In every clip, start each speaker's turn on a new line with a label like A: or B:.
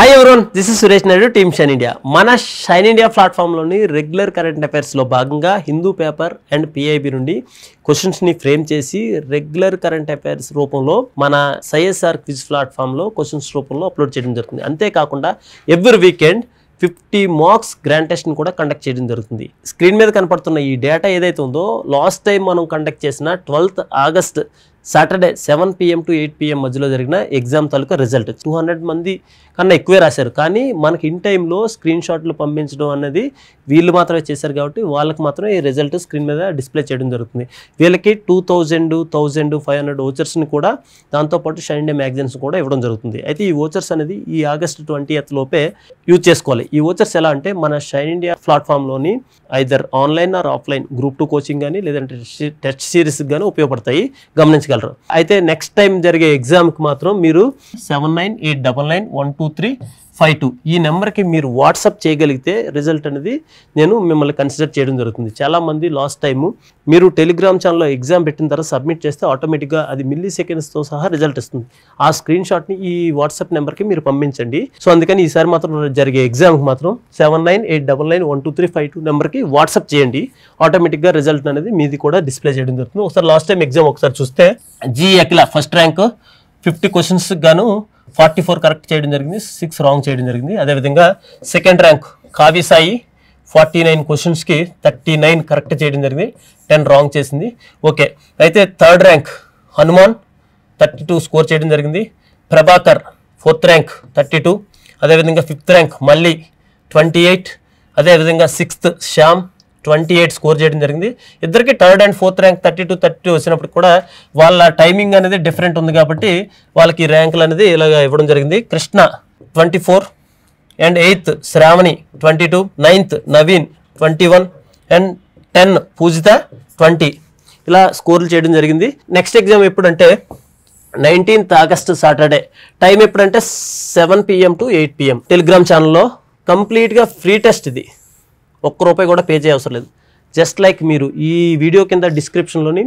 A: high everyone this is Suresh Naidu team Shine India మన Shine India ప్లాట్ఫామ్లోని regular current అఫైర్స్లో భాగంగా హిందూ పేపర్ అండ్ పిఐబి నుండి క్వశ్చన్స్ని ఫ్రేమ్ చేసి రెగ్యులర్ కరెంట్ అఫైర్స్ రూపంలో మన సైఎస్ఆర్ క్విజ్ ప్లాట్ఫామ్లో క్వశ్చన్స్ రూపంలో అప్లోడ్ చేయడం జరుగుతుంది అంతేకాకుండా every weekend fifty marks grand టెస్ట్ని కూడా కండక్ట్ చేయడం జరుగుతుంది స్క్రీన్ మీద కనపడుతున్న ఈ డేటా ఏదైతే ఉందో లాస్ట్ టైం మనం కండక్ట్ చేసిన twelfth August Saturday seven PM to eight PM మధ్యలో జరిగిన ఎగ్జామ్ తాలూకా రిజల్ట్ టూ హండ్రెడ్ మంది కన్నా ఎక్కువే రాశారు కానీ మనకి ఇన్ టైంలో స్క్రీన్ షాట్లు పంపించడం అనేది వీళ్ళు మాత్రమే చేశారు కాబట్టి వాళ్ళకి మాత్రమే ఈ రిజల్ట్ స్క్రీన్ మీద డిస్ప్లే చేయడం జరుగుతుంది వీళ్ళకి two thousand thousand five hundred ఓచర్స్ని కూడా దాంతోపాటు షైన్ డే మ్యాగజైన్స్ కూడా ఇవ్వడం జరుగుతుంది అయితే ఈ ఓచర్స్ అనేది ఈ ఆగస్ట్ ట్వంటీ ఎత్ లోపే యూజ్ చేసుకోవాలి ఈ ఓచర్స్ ఎలా అంటే మన షైన్ ఇండియా ప్లాట్ఫామ్లోని either online or offline group two coaching కానీ లేదంటే టెస్ట్ సిరీస్కి కానీ ఉపయోగపడతాయి గమనించ సాధించగలరు అయితే నెక్స్ట్ టైం జరిగే ఎగ్జామ్కి మాత్రం మీరు seven nine eight double nine one two three five two ఈ నెంబర్కి మీరు వాట్సాప్ చేయగలిగితే రిజల్ట్ అనేది నేను మిమ్మల్ని కన్సిడర్ చేయడం జరుగుతుంది చాలామంది లాస్ట్ టైము మీరు టెలిగ్రామ్ ఛానల్లో ఎగ్జామ్ పెట్టిన తర్వాత సబ్మిట్ చేస్తే ఆటోమేటిక్గా అది మిల్లీ సెకండ్స్తో సహా రిజల్ట్ ఇస్తుంది ఆ స్క్రీన్ షాట్ని ఈ వాట్సాప్ నెంబర్కి మీరు పంపించండి సో అందుకని ఈసారి మాత్రం జరిగే ఎగ్జామ్కి మాత్రం seven nine eight double nine one two three five two నెంబర్కి వాట్సాప్ చేయండి ఆటోమేటిక్గా రిజల్ట్ అనేది మీది కూడా డిస్ప్లే చేయడం జరుగుతుంది ఒకసారి లాస్ట్ టైం ఎగ్జామ్ ఒకసారి చూస్తే జీ ఫస్ట్ ర్యాంక్ ఫిఫ్టీ క్వశ్చన్స్ గాను ఫార్టీ ఫోర్ కరెక్ట్ చేయడం జరిగింది సిక్స్ రాంగ్ చేయడం జరిగింది అదేవిధంగా second rank Kavi Sai forty nine క్వశ్చన్స్కి థర్టీ నైన్ కరెక్ట్ చేయడం జరిగింది టెన్ రాంగ్ చేసింది ఓకే అయితే third rank Hanuman thirty two score చేయడం జరిగింది Prabhakar fourth rank thirty two అదేవిధంగా ఫిఫ్త్ ర్యాంక్ మళ్ళీ ట్వంటీ ఎయిట్ అదేవిధంగా sixth Shyam twenty eight score చేయడం జరిగింది ఇద్దరికి third and fourth rank thirty to thirty వచ్చినప్పుడు కూడా వాళ్ళ టైమింగ్ అనేది డిఫరెంట్ ఉంది కాబట్టి వాళ్ళకి ర్యాంకులు అనేది ఇలాగ ఇవ్వడం జరిగింది Krishna twenty four and eighth Shravani twenty two ninth Naveen twenty one and tenth Pujitha twenty ఇలా స్కోర్లు చేయడం జరిగింది నెక్స్ట్ ఎగ్జామ్ ఎప్పుడంటే నైన్టీన్త్ ఆగస్ట్ సాటర్డే టైం ఎప్పుడంటే seven PM to eight PM Telegram ఛానల్లో కంప్లీట్గా ఫ్రీ టెస్ట్ ఇది ఒక్క రూపాయి కూడా పే చేయవసరం లేదు జస్ట్ లైక్ మీరు ఈ వీడియో కింద డిస్క్రిప్షన్లోని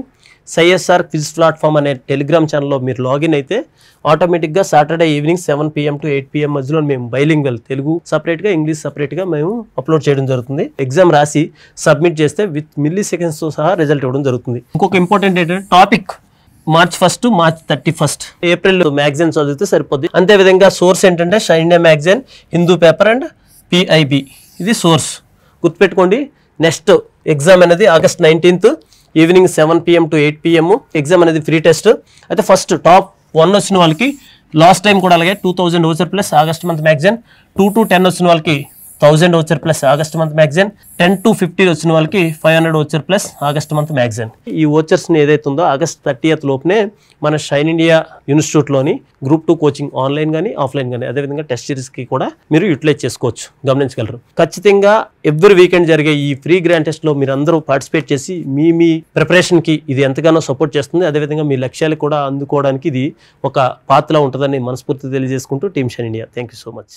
A: సైఎస్ఆర్ క్విజ్ ప్లాట్ఫామ్ అనే టెలిగ్రామ్ ఛానల్లో మీరు లాగిన్ అయితే ఆటోమేటిక్గా Saturday evening seven PM to eight PM మధ్యలో మేము బైలింగ్ వెళ్ళి తెలుగు సపరేట్గా ఇంగ్లీష్ సపరేట్గా మేము అప్లోడ్ చేయడం జరుగుతుంది ఎగ్జామ్ రాసి సబ్మిట్ చేస్తే విత్ మిల్లీ సెకండ్స్తో సహా రిజల్ట్ ఇవ్వడం జరుగుతుంది ఇంకొక ఇంపార్టెంట్ ఏంటంటే topic March first March thirty first April magazine చదివితే సరిపోద్ది అంతేవిధంగా సోర్స్ ఏంటంటే షైన్యా magazine Hindu paper and PIB ఇది సోర్స్ గుర్తుపెట్టుకోండి నెక్స్ట్ ఎగ్జామ్ అనేది August nineteenth evening seven PM to eight PM exam అనేది ఫ్రీ టెస్ట్ అయితే ఫస్ట్ టాప్ వన్ వచ్చిన వాళ్ళకి లాస్ట్ టైం కూడా అలాగే two thousand plus August month magazine two to ten వచ్చిన వాళ్ళకి thousand voucher plus August month magazine ten to fifty వచ్చిన వాళ్ళకి five hundred voucher plus August month magazine ఈ ఓచర్స్ని ఏదైతే ఉందో ఆగస్ట్ థర్టీ లోపునే మన షైన్ ఇండియా ఇన్స్టిట్యూట్లోని గ్రూప్ టూ కోచింగ్ ఆన్లైన్ కానీ ఆఫ్లైన్ కానీ అదేవిధంగా టెస్ట్ కి కూడా మీరు యూటిలైజ్ చేసుకోవచ్చు గమనించగలరు ఖచ్చితంగా ఎవ్రీ వీకెండ్ జరిగే ఈ ఫ్రీ గ్రాండ్ టెస్ట్లో మీరు అందరూ పార్టిసిపేట్ చేసి మీ మీ ప్రిపరేషన్కి ఇది ఎంతగానో సపోర్ట్ చేస్తుంది అదేవిధంగా మీ లక్ష్యాలు కూడా అందుకోవడానికి ఇది ఒక పాత్రలా ఉంటుందని మనస్ఫూర్తి తెలియజేసుకుంటూ team Shine India thank you so much